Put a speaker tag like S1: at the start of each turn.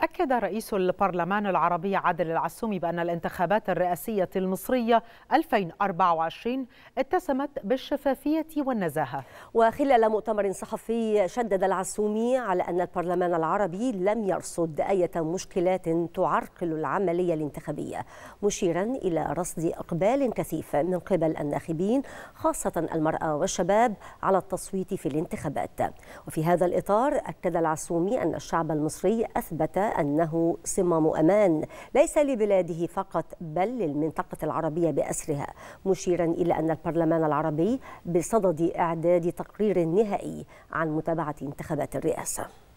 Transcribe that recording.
S1: أكد رئيس البرلمان العربي عادل العسومي بأن الانتخابات الرئاسية المصرية 2024 اتسمت بالشفافية والنزاهة
S2: وخلال مؤتمر صحفي شدد العسومي على أن البرلمان العربي لم يرصد أي مشكلات تعرقل العملية الانتخابية مشيرا إلى رصد إقبال كثيف من قبل الناخبين خاصة المرأة والشباب على التصويت في الانتخابات وفي هذا الإطار أكد العسومي أن الشعب المصري أثبت أنه صمام أمان ليس لبلاده فقط بل للمنطقة العربية بأسرها مشيرا إلى أن البرلمان العربي بصدد إعداد تقرير نهائي عن متابعة انتخابات الرئاسة